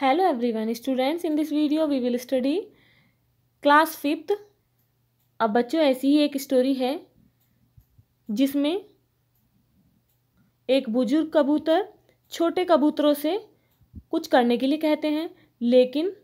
hello everyone students in this video we will study class fifth अब बच्चों ऐसी ही एक स्टोरी है जिसमें एक बुजुर्ग कबूतर छोटे कबूतरों से कुछ करने के लिए कहते हैं लेकिन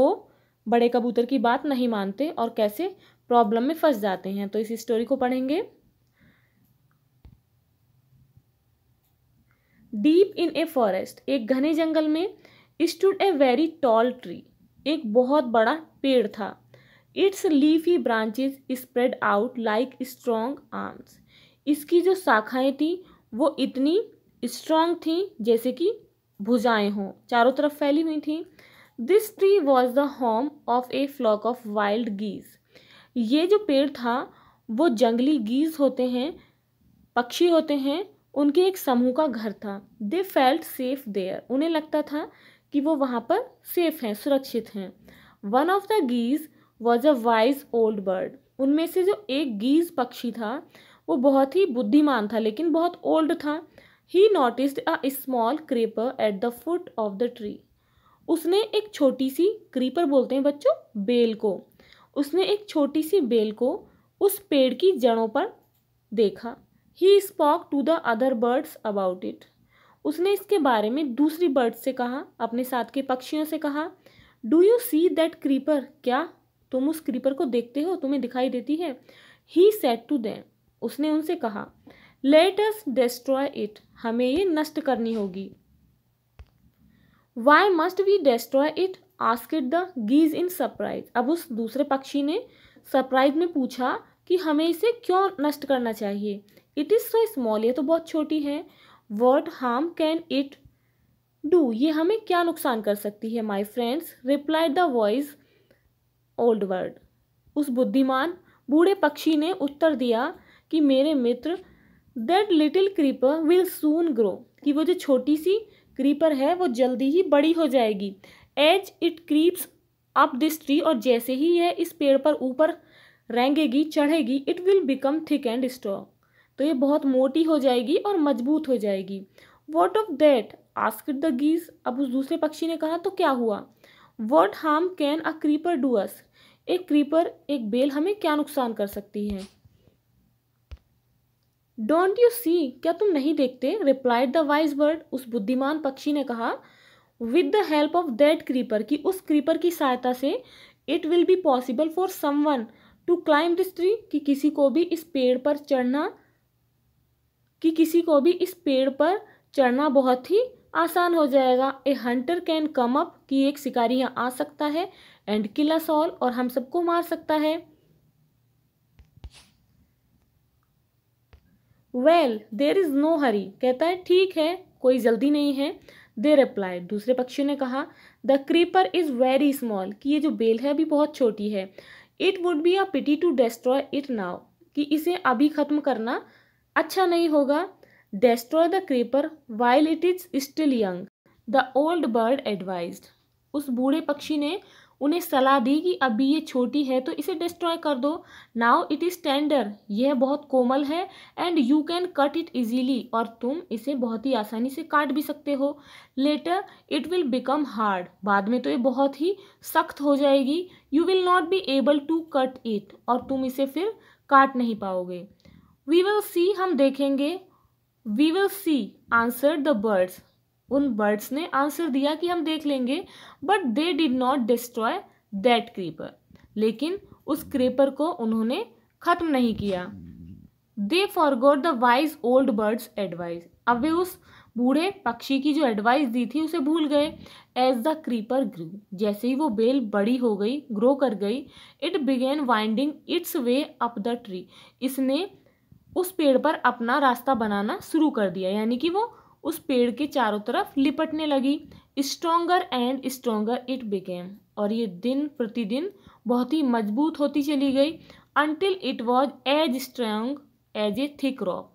वो बड़े कबूतर की बात नहीं मानते और कैसे प्रॉब्लम में फंस जाते हैं तो इस स्टोरी को पढ़ेंगे डीप इन ए फॉरेस्ट एक घने जंगल में stood a very tall tree एक बहुत बड़ा पेड़ था its leafy branches spread out like strong arms इसकी जो शाखाएं थी वो इतनी स्ट्रोंग थी जैसे कि भुजाएँ हों चारों तरफ फैली हुई थी this tree was the home of a flock of wild geese ये जो पेड़ था वो जंगली गीज होते हैं पक्षी होते हैं उनके एक समूह का घर था दे फेल्ट सेफ देयर उन्हें लगता था कि वो वहाँ पर सेफ हैं सुरक्षित हैं one of the geese was a wise old bird उनमें से जो एक गीज़ पक्षी था वो बहुत ही बुद्धिमान था लेकिन बहुत ओल्ड था he noticed a small creeper at the foot of the tree उसने एक छोटी सी क्रीपर बोलते हैं बच्चों बेल को उसने एक छोटी सी बेल को उस पेड़ की जड़ों पर देखा he spoke to the other birds about it उसने इसके बारे में दूसरी बर्ड से कहा अपने साथ के पक्षियों से कहा do you see that creeper क्या तुम उस क्रीपर को देखते हो तुम्हें दिखाई देती है ही सेट टू दैम उसने उनसे कहा अस डिस्ट्रॉय इट हमें ये नष्ट करनी होगी why must we destroy it asked the geese in surprise अब उस दूसरे पक्षी ने सरप्राइज में पूछा कि हमें इसे क्यों नष्ट करना चाहिए इट इज़ सो स्मॉल ये तो बहुत छोटी है what harm can it do ये हमें क्या नुकसान कर सकती है my friends replied the wise old bird उस बुद्धिमान बूढ़े पक्षी ने उत्तर दिया कि मेरे मित्र that little creeper will soon grow कि वो जो छोटी सी क्रीपर है वो जल्दी ही बड़ी हो जाएगी as it creeps up this tree और जैसे ही यह इस पेड़ पर ऊपर रेंगेगी चढ़ेगी it will become thick and strong तो ये बहुत मोटी हो जाएगी और मजबूत हो जाएगी what of that ask the geese अब उस दूसरे पक्षी ने कहा तो क्या हुआ what harm can a creeper do us एक क्रीपर एक बेल हमें क्या नुकसान कर सकती है डोंट यू सी क्या तुम नहीं देखते रिप्लाइड द वाइज बर्ड उस बुद्धिमान पक्षी ने कहा with the help of that creeper कि उस क्रीपर की सहायता से it will be possible for someone to climb this tree कि किसी को भी इस पेड़ पर चढ़ना कि किसी को भी इस पेड़ पर चढ़ना बहुत ही आसान हो जाएगा a hunter can come up कि एक शिकारी यहाँ आ सकता है एंड किला सॉल और हम सबको मार सकता है well there is no hurry कहता है ठीक है कोई जल्दी नहीं है दे रिप्लाई दूसरे पक्षी ने कहा the creeper is very small कि ये जो बेल है अभी बहुत छोटी है it would be a pity to destroy it now कि इसे अभी ख़त्म करना अच्छा नहीं होगा destroy the creeper while it is still young the old bird advise उस बूढ़े पक्षी ने उन्हें सलाह दी कि अभी ये छोटी है तो इसे डिस्ट्रॉय कर दो नाउ इट इज़ टेंडर यह बहुत कोमल है and you can cut it easily और तुम इसे बहुत ही आसानी से काट भी सकते हो later it will become hard बाद में तो ये बहुत ही सख्त हो जाएगी you will not be able to cut it और तुम इसे फिर काट नहीं पाओगे वी विल सी हम देखेंगे we will see answer the birds उन बर्ड्स ने आंसर दिया कि हम देख लेंगे but they did not destroy that creeper लेकिन उस क्रीपर को उन्होंने ख़त्म नहीं किया they forgot the wise old birds advice अब वे उस बूढ़े पक्षी की जो एडवाइस दी थी उसे भूल गए एज द क्रीपर ग्रू जैसे ही वो बेल बड़ी हो गई ग्रो कर गई it began winding its way up the tree इसने उस पेड़ पर अपना रास्ता बनाना शुरू कर दिया यानी कि वो उस पेड़ के चारों तरफ लिपटने लगी stronger and stronger it became और ये दिन प्रतिदिन बहुत ही मजबूत होती चली गई until it was as strong as a thick rock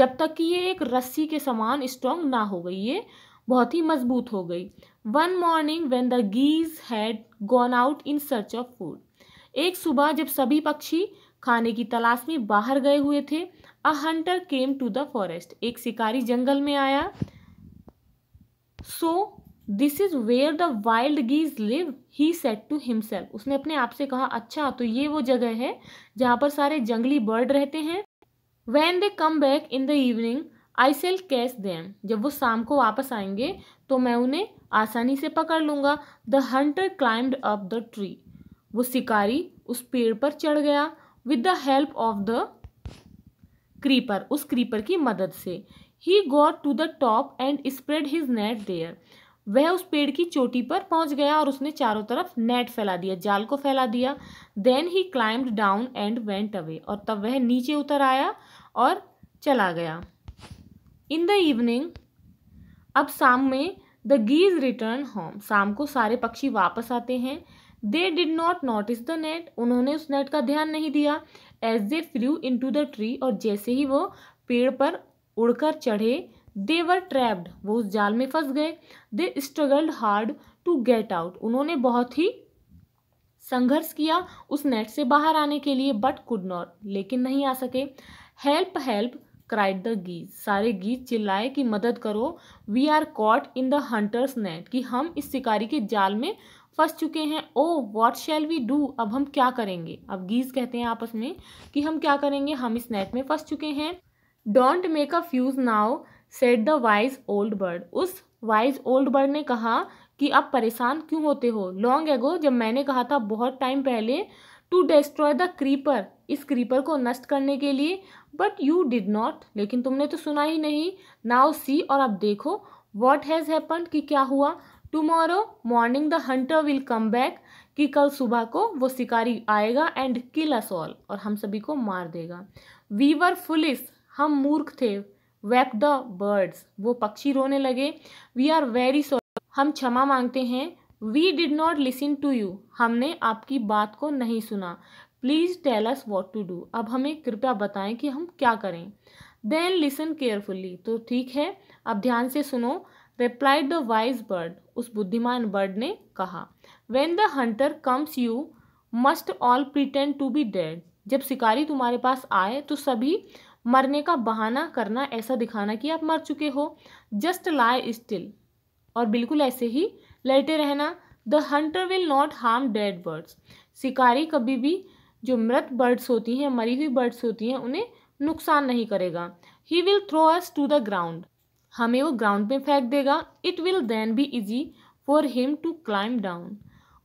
जब तक कि ये एक रस्सी के समान स्ट्रोंग ना हो गई ये बहुत ही मजबूत हो गई one morning when the geese had gone out in search of food एक सुबह जब सभी पक्षी खाने की तलाश में बाहर गए हुए थे a hunter came to the forest एक शिकारी जंगल में आया so this is where the wild geese live he said to himself उसने अपने आप से कहा अच्छा तो ये वो जगह है जहाँ पर सारे जंगली बर्ड रहते हैं when they come back in the evening I shall catch them जब वो शाम को वापस आएंगे तो मैं उन्हें आसानी से पकड़ लूँगा the hunter climb up the tree वो शिकारी उस पेड़ पर चढ़ गया with the help of the creeper उस क्रीपर की मदद से ही got to the top and spread his net there वह उस पेड़ की चोटी पर पहुंच गया और उसने चारों तरफ नेट फैला दिया जाल को फैला दिया then he climbed down and went away और तब वह नीचे उतर आया और चला गया इन द इवनिंग अब शाम में द गीज रिटर्न होम शाम को सारे पक्षी वापस आते हैं they did not notice the net उन्होंने उस नेट का ध्यान नहीं दिया as they flew into the tree और जैसे ही वो पेड़ पर उड़कर चढ़े दे वर ट्रैप्ड वो उस जाल में फंस गए they struggled hard to get out उन्होंने बहुत ही संघर्ष किया उस नेट से बाहर आने के लिए बट कुड नॉट लेकिन नहीं आ सके help help cried the geese सारे गीज चिल्लाए कि मदद करो we are caught in the hunters net कि हम इस शिकारी के जाल में फंस चुके हैं oh what shall we do अब हम क्या करेंगे अब गीज कहते हैं आपस में कि हम क्या करेंगे हम इस नेट में फंस चुके हैं don't make a fuss now said the wise old bird उस वाइज ओल्ड बर्ड ने कहा कि आप परेशान क्यों होते हो लॉन्ग एगो जब मैंने कहा था बहुत टाइम पहले टू डिस्ट्रॉय द क्रीपर इस क्रीपर को नष्ट करने के लिए बट यू डिड नॉट लेकिन तुमने तो सुना ही नहीं नाउ सी और अब देखो वॉट हैज़ हैपन कि क्या हुआ tomorrow morning the hunter will come back कि कल सुबह को वो शिकारी आएगा एंड किल अस ऑल और हम सभी को मार देगा वी वर फुलिस हम मूर्ख थे वेप द बर्ड्स वो पक्षी रोने लगे वी आर वेरी सॉरी हम क्षमा मांगते हैं we did not listen to you हमने आपकी बात को नहीं सुना please tell us what to do अब हमें कृपया बताएं कि हम क्या करें देन लिसन केयरफुल्ली तो ठीक है अब ध्यान से सुनो रिप्लाइड द वाइज बर्ड उस बुद्धिमान बर्ड ने कहा when the hunter comes you must all pretend to be dead जब शिकारी तुम्हारे पास आए तो सभी मरने का बहाना करना ऐसा दिखाना कि आप मर चुके हो जस्ट लाई स्टिल और बिल्कुल ऐसे ही लेटे रहना the hunter will not harm dead birds शिकारी कभी भी जो मृत बर्ड्स होती हैं मरी हुई बर्ड्स होती हैं उन्हें नुकसान नहीं करेगा he will throw us to the ground हमें वो ग्राउंड में फेंक देगा it will then be easy for him to climb down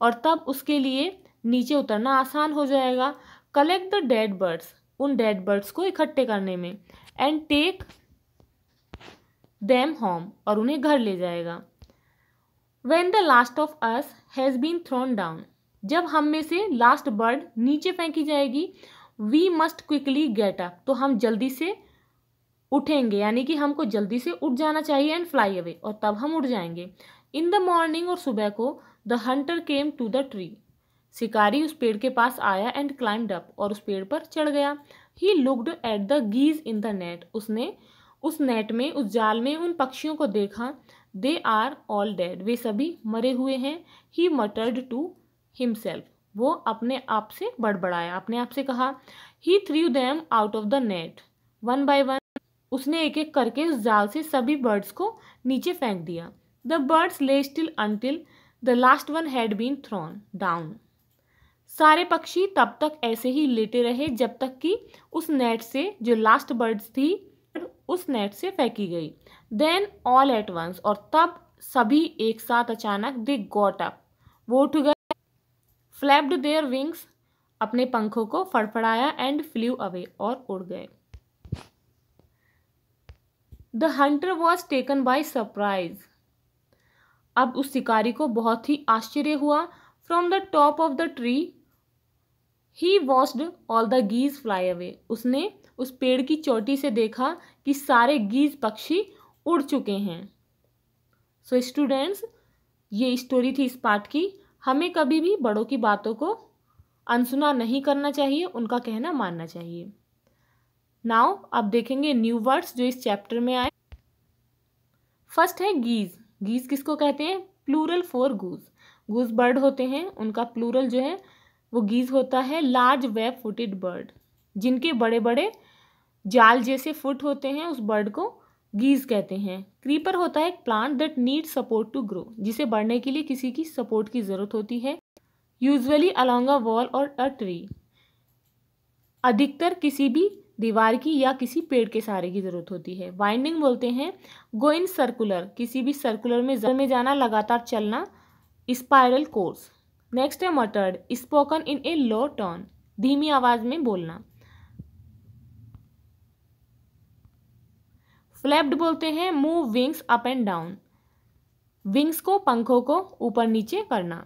और तब उसके लिए नीचे उतरना आसान हो जाएगा कलेक्ट द डेड बर्ड्स उन डेड बर्ड्स को इकट्ठे करने में एंड टेक देम होम और उन्हें घर ले जाएगा when the last of us has been thrown down जब हम में से लास्ट बर्ड नीचे फेंकी जाएगी we must quickly get up तो हम जल्दी से उठेंगे यानी कि हमको जल्दी से उठ जाना चाहिए एंड फ्लाई अवे और तब हम उठ जाएंगे इन द मॉर्निंग और सुबह को the hunter came to the tree शिकारी उस पेड़ के पास आया एंड क्लाइम्ड अप और उस पेड़ पर चढ़ गया he looked at the geese in the net उसने उस नेट में उस जाल में उन पक्षियों को देखा दे आर ऑल डेड वे सभी मरे हुए हैं ही मटर्ड टू हिमसेल्फ वो अपने आप से बड़बड़ाया अपने आप से कहा he threw them out of the net one by one उसने एक एक करके उस जाल से सभी बर्ड्स को नीचे फेंक दिया the birds lay still until the last one had been thrown down सारे पक्षी तब तक ऐसे ही लेटे रहे जब तक कि उस नेट से जो लास्ट बर्ड्स थी उस नेट से फेंकी गई देन ऑल एट वंस और तब सभी एक साथ अचानक दे गॉट अप वो उठ गए फ्लैप्ड देयर विंग्स अपने पंखों को फड़फड़ाया एंड फ्लू अवे और उड़ गए the hunter was taken by surprise अब उस शिकारी को बहुत ही आश्चर्य हुआ from the top of the tree he watched all the geese fly away उसने उस पेड़ की चोटी से देखा कि सारे गीज पक्षी उड़ चुके हैं सो so स्टूडेंट्स ये स्टोरी थी इस पाठ की हमें कभी भी बड़ों की बातों को अनसुना नहीं करना चाहिए उनका कहना मानना चाहिए नाउ आप देखेंगे न्यू वर्ड्स जो इस चैप्टर में आए फर्स्ट है गीज गीज किसको कहते हैं plural for goose goose bird होते हैं उनका प्लूरल जो है वो गीज होता है लार्ज वेब फुटेड बर्ड जिनके बड़े बड़े जाल जैसे फुट होते हैं उस बर्ड को गीज कहते हैं क्रीपर होता है एक plant that need support to grow जिसे बढ़ने के लिए किसी की सपोर्ट की ज़रूरत होती है यूजुअली अलोंग अ वॉल और अ ट्री अधिकतर किसी भी दीवार की या किसी पेड़ के सहारे की ज़रूरत होती है वाइंडिंग बोलते हैं गोइन सर्कुलर किसी भी सर्कुलर में जल में जाना लगातार चलना स्पायरल कोर्स नेक्स्ट है मटर्ड spoken in A low turn धीमी आवाज़ में बोलना फ्लैप्ड बोलते हैं move wings up and down wings को पंखों को ऊपर नीचे करना